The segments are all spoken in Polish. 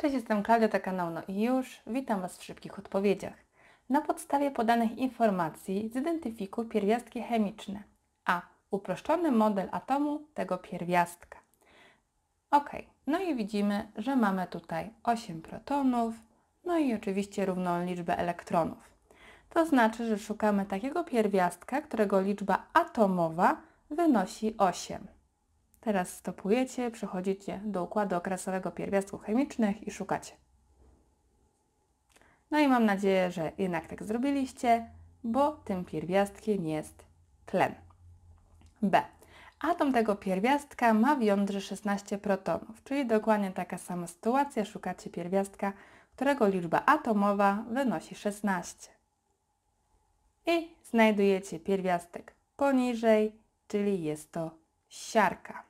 Cześć, jestem Klaudia, kanał No i już. Witam Was w szybkich odpowiedziach. Na podstawie podanych informacji zidentyfikuj pierwiastki chemiczne. A. Uproszczony model atomu tego pierwiastka. Ok, no i widzimy, że mamy tutaj 8 protonów, no i oczywiście równą liczbę elektronów. To znaczy, że szukamy takiego pierwiastka, którego liczba atomowa wynosi 8. Teraz stopujecie, przechodzicie do układu okresowego pierwiastków chemicznych i szukacie. No i mam nadzieję, że jednak tak zrobiliście, bo tym pierwiastkiem jest tlen. B. Atom tego pierwiastka ma w jądrze 16 protonów, czyli dokładnie taka sama sytuacja, szukacie pierwiastka, którego liczba atomowa wynosi 16. I znajdujecie pierwiastek poniżej, czyli jest to siarka.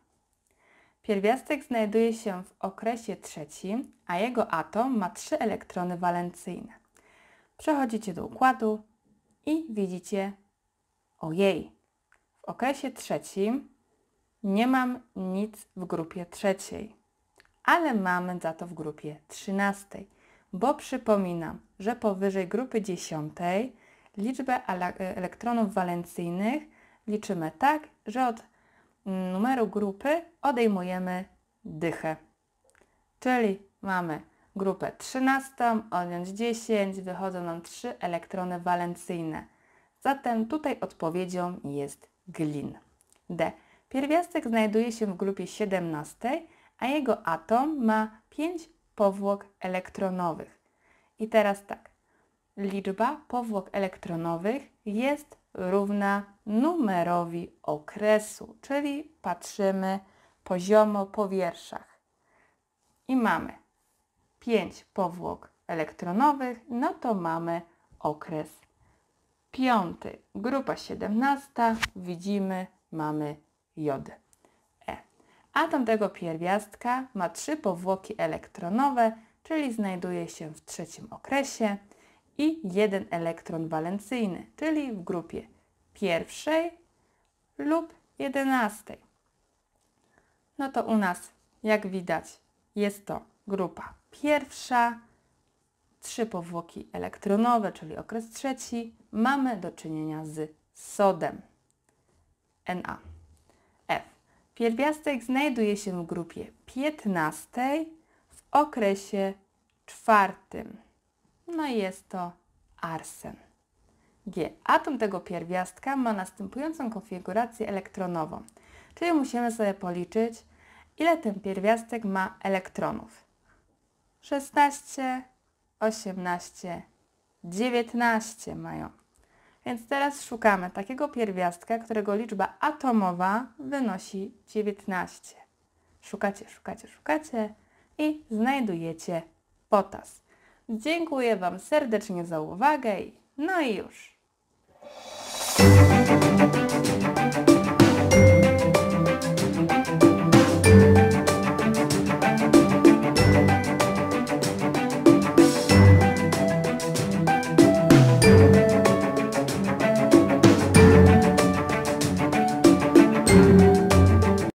Pierwiastek znajduje się w okresie trzecim, a jego atom ma trzy elektrony walencyjne. Przechodzicie do układu i widzicie, ojej, w okresie trzecim nie mam nic w grupie trzeciej, ale mamy za to w grupie trzynastej, bo przypominam, że powyżej grupy dziesiątej liczbę e- elektronów walencyjnych liczymy tak, że od numeru grupy odejmujemy dychę. Czyli mamy grupę 13, odjąć 10, wychodzą nam 3 elektrony walencyjne. Zatem tutaj odpowiedzią jest glin. D. Pierwiastek znajduje się w grupie 17, a jego atom ma 5 powłok elektronowych. I teraz tak, liczba powłok elektronowych jest równa numerowi okresu, czyli patrzymy poziomo po wierszach. I mamy 5 powłok elektronowych, no to mamy okres piąty. Grupa 17, widzimy, mamy jod. E. Atom tego pierwiastka ma trzy powłoki elektronowe, czyli znajduje się w trzecim okresie i jeden elektron walencyjny, czyli w grupie pierwszej lub jedenastej. No to u nas, jak widać, jest to grupa pierwsza, trzy powłoki elektronowe, czyli okres trzeci, mamy do czynienia z sodem. Na. F. Pierwiastek znajduje się w grupie 15 w okresie czwartym ósma no jest to arsen. G. Atom tego pierwiastka ma następującą konfigurację elektronową, czyli musimy sobie policzyć, ile ten pierwiastek ma elektronów. 16, 18, 19 mają. Więc teraz szukamy takiego pierwiastka, którego liczba atomowa wynosi 19. Szukacie, szukacie, szukacie i znajdujecie potas. Dziękuję Wam serdecznie za uwagę. No i już.